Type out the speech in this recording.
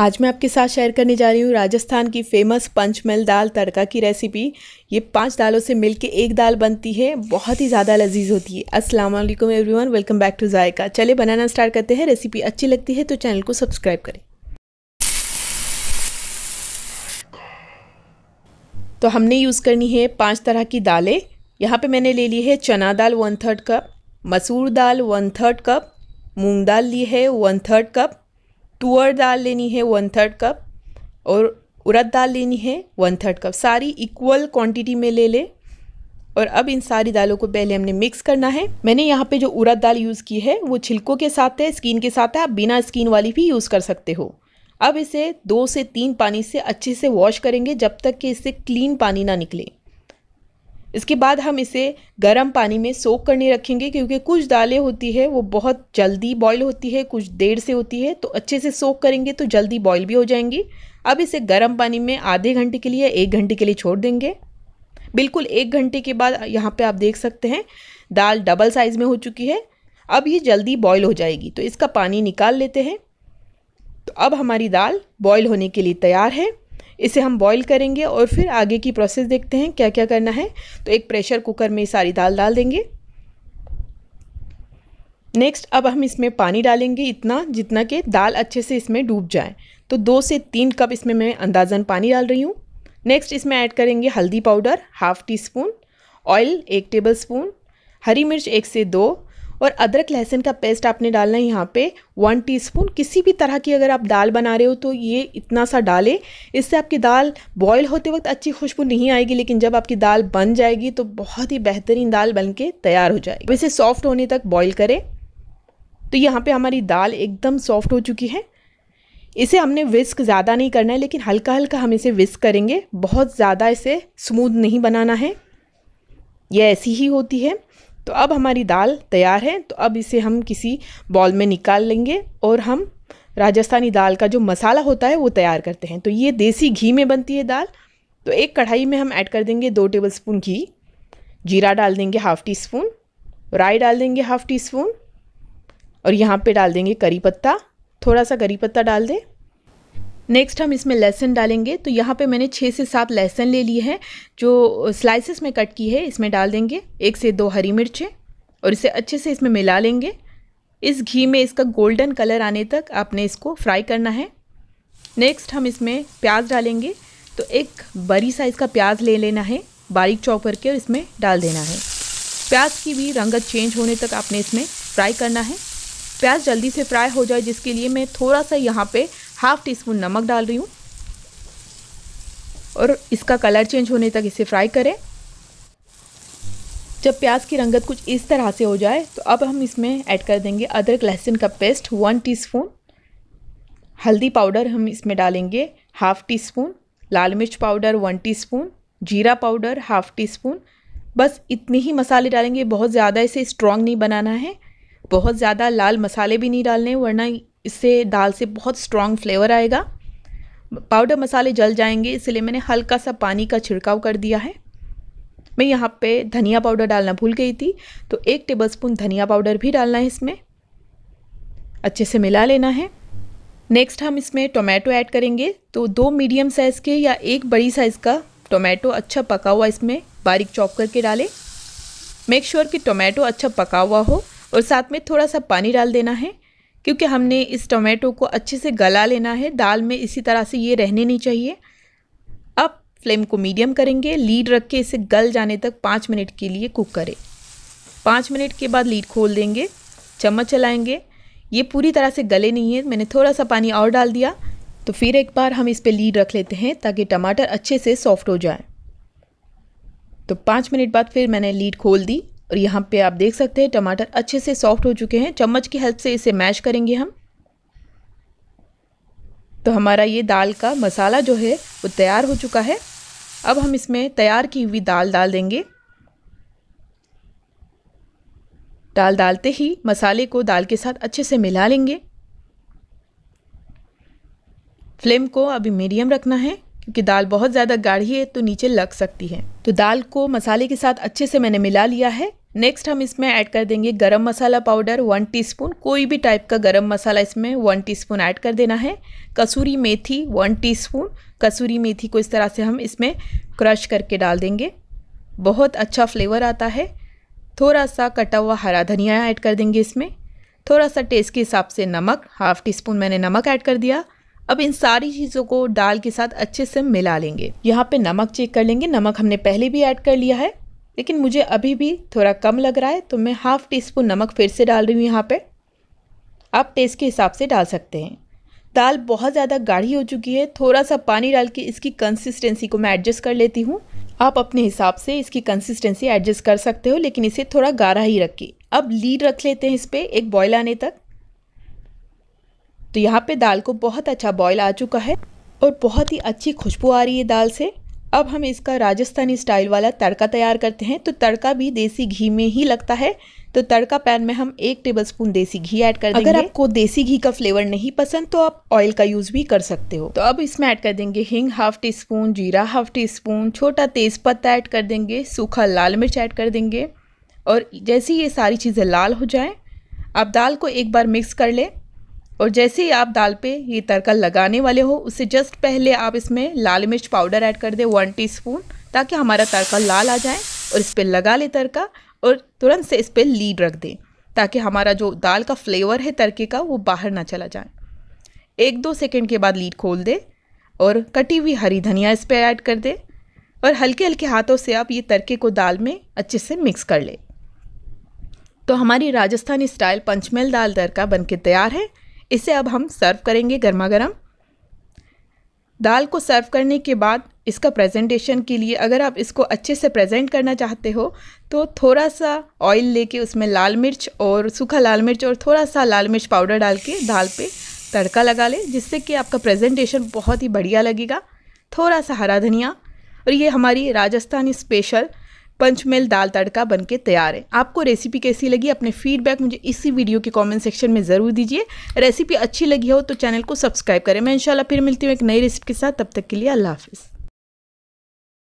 आज मैं आपके साथ शेयर करने जा रही हूँ राजस्थान की फेमस पंचमहल दाल तड़का की रेसिपी ये पांच दालों से मिलके एक दाल बनती है बहुत ही ज़्यादा लजीज होती है अस्सलाम वालेकुम everyone welcome back to Zaika चले बनाना स्टार्ट करते हैं रेसिपी अच्छी लगती है तो चैनल को सब्सक्राइब करें तो हमने यूज़ करनी है पाँच तरह की दालें यहाँ पर मैंने ले ली है चना दाल वन थर्ड कप मसूर दाल वन थर्ड कप मूंग दाल ली है वन थर्ड कप तुअर दाल लेनी है वन थर्ड कप और उड़द दाल लेनी है वन थर्ड कप सारी इक्वल क्वांटिटी में ले ले और अब इन सारी दालों को पहले हमने मिक्स करना है मैंने यहाँ पे जो उड़द दाल यूज़ की है वो छिलकों के साथ है स्किन के साथ है आप बिना स्किन वाली भी यूज़ कर सकते हो अब इसे दो से तीन पानी से अच्छे से वॉश करेंगे जब तक कि इससे क्लीन पानी ना निकले इसके बाद हम इसे गर्म पानी में सोख करने रखेंगे क्योंकि कुछ दालें होती है वो बहुत जल्दी बॉईल होती है कुछ देर से होती है तो अच्छे से सोख करेंगे तो जल्दी बॉईल भी हो जाएंगी अब इसे गर्म पानी में आधे घंटे के लिए एक घंटे के लिए छोड़ देंगे बिल्कुल एक घंटे के बाद यहाँ पे आप देख सकते हैं दाल डबल साइज़ में हो चुकी है अब ये जल्दी बॉयल हो जाएगी तो इसका पानी निकाल लेते हैं तो अब हमारी दाल बॉयल होने के लिए तैयार है इसे हम बॉईल करेंगे और फिर आगे की प्रोसेस देखते हैं क्या क्या करना है तो एक प्रेशर कुकर में सारी दाल डाल देंगे नेक्स्ट अब हम इसमें पानी डालेंगे इतना जितना कि दाल अच्छे से इसमें डूब जाए तो दो से तीन कप इसमें मैं अंदाज़न पानी डाल रही हूँ नेक्स्ट इसमें ऐड करेंगे हल्दी powder half teaspoon oil एक टेबल स्पून हरी मिर्च एक से दो और अदरक लहसुन का पेस्ट आपने डालना है यहाँ पे वन टीस्पून किसी भी तरह की अगर आप दाल बना रहे हो तो ये इतना सा डालें इससे आपकी दाल बॉयल होते वक्त अच्छी खुशबू नहीं आएगी लेकिन जब आपकी दाल बन जाएगी तो बहुत ही बेहतरीन दाल बन के तैयार हो जाएगी वैसे सॉफ्ट होने तक बॉयल करें तो यहाँ पर हमारी दाल एकदम सॉफ्ट हो चुकी है इसे हमने विस्क ज़्यादा नहीं करना है लेकिन हल्का हल्का हम इसे विस्क करेंगे बहुत ज़्यादा इसे स्मूथ नहीं बनाना है यह ऐसी ही होती है तो अब हमारी दाल तैयार है तो अब इसे हम किसी बॉल में निकाल लेंगे और हम राजस्थानी दाल का जो मसाला होता है वो तैयार करते हैं तो ये देसी घी में बनती है दाल तो एक कढ़ाई में हम ऐड कर देंगे दो टेबल स्पून घी जीरा डाल देंगे हाफ़ टी स्पून राई डाल देंगे हाफ़ टी स्पून और यहाँ पे डाल देंगे करी पत्ता थोड़ा सा करी पत्ता डाल दें नेक्स्ट हम इसमें लहसन डालेंगे तो यहाँ पे मैंने छः से सात लहसन ले ली है जो स्लाइसेस में कट की है इसमें डाल देंगे एक से दो हरी मिर्चें और इसे अच्छे से इसमें मिला लेंगे इस घी में इसका गोल्डन कलर आने तक आपने इसको फ्राई करना है नेक्स्ट हम इसमें प्याज डालेंगे तो एक बड़ी साइज़ का प्याज ले लेना है बारीक चॉप करके और इसमें डाल देना है प्याज की भी रंगत चेंज होने तक आपने इसमें फ्राई करना है प्याज जल्दी से फ्राई हो जाए जिसके लिए मैं थोड़ा सा यहाँ पे हाफ़ टी स्पून नमक डाल रही हूँ और इसका कलर चेंज होने तक इसे फ्राई करें जब प्याज की रंगत कुछ इस तरह से हो जाए तो अब हम इसमें ऐड कर देंगे अदरक लहसुन का पेस्ट वन टीस्पून हल्दी पाउडर हम इसमें डालेंगे हाफ़ टी स्पून लाल मिर्च पाउडर वन टीस्पून जीरा पाउडर हाफ़ टी स्पून बस इतने ही मसाले डालेंगे बहुत ज़्यादा इसे स्ट्रॉन्ग नहीं बनाना है बहुत ज़्यादा लाल मसाले भी नहीं डालने वरना इससे दाल से बहुत स्ट्रॉन्ग फ्लेवर आएगा पाउडर मसाले जल जाएंगे इसलिए मैंने हल्का सा पानी का छिड़काव कर दिया है मैं यहाँ पे धनिया पाउडर डालना भूल गई थी तो एक टेबलस्पून धनिया पाउडर भी डालना है इसमें अच्छे से मिला लेना है नेक्स्ट हम इसमें टोमेटो ऐड करेंगे तो दो मीडियम साइज़ के या एक बड़ी साइज़ का टोमेटो अच्छा पका हुआ इसमें बारीक चॉप करके डालें मेक श्योर sure कि टोमेटो अच्छा पका हुआ हो और साथ में थोड़ा सा पानी डाल देना है क्योंकि हमने इस टोमेटो को अच्छे से गला लेना है दाल में इसी तरह से ये रहने नहीं चाहिए अब फ्लेम को मीडियम करेंगे लीड रख के इसे गल जाने तक पाँच मिनट के लिए कुक करें पाँच मिनट के बाद लीड खोल देंगे चम्मच चलाएँगे ये पूरी तरह से गले नहीं है मैंने थोड़ा सा पानी और डाल दिया तो फिर एक बार हम इस पर लीड रख लेते हैं ताकि टमाटर अच्छे से सॉफ्ट हो जाए तो पाँच मिनट बाद फिर मैंने लीड खोल दी और यहाँ पे आप देख सकते हैं टमाटर अच्छे से सॉफ्ट हो चुके हैं चम्मच की हेल्प से इसे मैश करेंगे हम तो हमारा ये दाल का मसाला जो है वो तैयार हो चुका है अब हम इसमें तैयार की हुई दाल डाल देंगे दाल डालते ही मसाले को दाल के साथ अच्छे से मिला लेंगे फ्लेम को अभी मीडियम रखना है क्योंकि दाल बहुत ज़्यादा गाढ़ी है तो नीचे लग सकती है तो दाल को मसाले के साथ अच्छे से मैंने मिला लिया है नेक्स्ट हम इसमें ऐड कर देंगे गरम मसाला पाउडर वन टीस्पून कोई भी टाइप का गरम मसाला इसमें वन टीस्पून ऐड कर देना है कसूरी मेथी वन टीस्पून कसूरी मेथी को इस तरह से हम इसमें क्रश करके डाल देंगे बहुत अच्छा फ्लेवर आता है थोड़ा सा कटा हुआ हरा धनिया ऐड कर देंगे इसमें थोड़ा सा टेस्ट के हिसाब से नमक हाफ़ टी स्पून मैंने नमक ऐड कर दिया अब इन सारी चीज़ों को दाल के साथ अच्छे से मिला लेंगे यहाँ पे नमक चेक कर लेंगे नमक हमने पहले भी ऐड कर लिया है लेकिन मुझे अभी भी थोड़ा कम लग रहा है तो मैं हाफ़ टी स्पून नमक फिर से डाल रही हूँ यहाँ पे आप टेस्ट के हिसाब से डाल सकते हैं दाल बहुत ज़्यादा गाढ़ी हो चुकी है थोड़ा सा पानी डाल के इसकी कंसिस्टेंसी को मैं एडजस्ट कर लेती हूँ आप अपने हिसाब से इसकी कंसिस्टेंसी एडजस्ट कर सकते हो लेकिन इसे थोड़ा गाढ़ा ही रखिए अब लीड रख लेते हैं इस पर एक बॉयल आने तक तो यहाँ पे दाल को बहुत अच्छा बॉयल आ चुका है और बहुत ही अच्छी खुशबू आ रही है दाल से अब हम इसका राजस्थानी स्टाइल वाला तड़का तैयार करते हैं तो तड़का भी देसी घी में ही लगता है तो तड़का पैन में हम एक टेबलस्पून देसी घी ऐड कर देंगे अगर आपको देसी घी का फ्लेवर नहीं पसंद तो आप ऑयल का यूज़ भी कर सकते हो तो अब इसमें ऐड कर देंगे हिंग हाफ टी स्पून जीरा हाफ टी स्पून छोटा तेज़ पत्ता ऐड कर देंगे सूखा लाल मिर्च ऐड कर देंगे और जैसे ही ये सारी चीज़ें लाल हो जाएँ आप दाल को एक बार मिक्स कर लें और जैसे ही आप दाल पे ये तड़का लगाने वाले हो उससे जस्ट पहले आप इसमें लाल मिर्च पाउडर ऐड कर दें वन टीस्पून ताकि हमारा तड़का लाल आ जाए और इस पर लगा ले तड़का और तुरंत से इस पर लीड रख दें ताकि हमारा जो दाल का फ्लेवर है तड़के का वो बाहर ना चला जाए एक दो सेकेंड के बाद लीड खोल दें और कटी हुई हरी धनिया इस पर ऐड कर दें और हल्के हल्के हाथों से आप ये तड़के को दाल में अच्छे से मिक्स कर लें तो हमारी राजस्थानी स्टाइल पंचमेल दाल तड़का बनके तैयार है इसे अब हम सर्व करेंगे गर्मा गर्म दाल को सर्व करने के बाद इसका प्रेजेंटेशन के लिए अगर आप इसको अच्छे से प्रेजेंट करना चाहते हो तो थोड़ा सा ऑयल लेके उसमें लाल मिर्च और सूखा लाल मिर्च और थोड़ा सा लाल मिर्च पाउडर डाल के दाल पे तड़का लगा लें जिससे कि आपका प्रेजेंटेशन बहुत ही बढ़िया लगेगा थोड़ा सा हरा धनिया और ये हमारी राजस्थानी स्पेशल पंचमेल दाल तड़का बनके तैयार है आपको रेसिपी कैसी लगी अपने फीडबैक मुझे इसी वीडियो के कमेंट सेक्शन में ज़रूर दीजिए रेसिपी अच्छी लगी हो तो चैनल को सब्सक्राइब करें मैं इंशाल्लाह फिर मिलती हूँ एक नई रेसिपी के साथ तब तक के लिए अल्लाह हाफिज़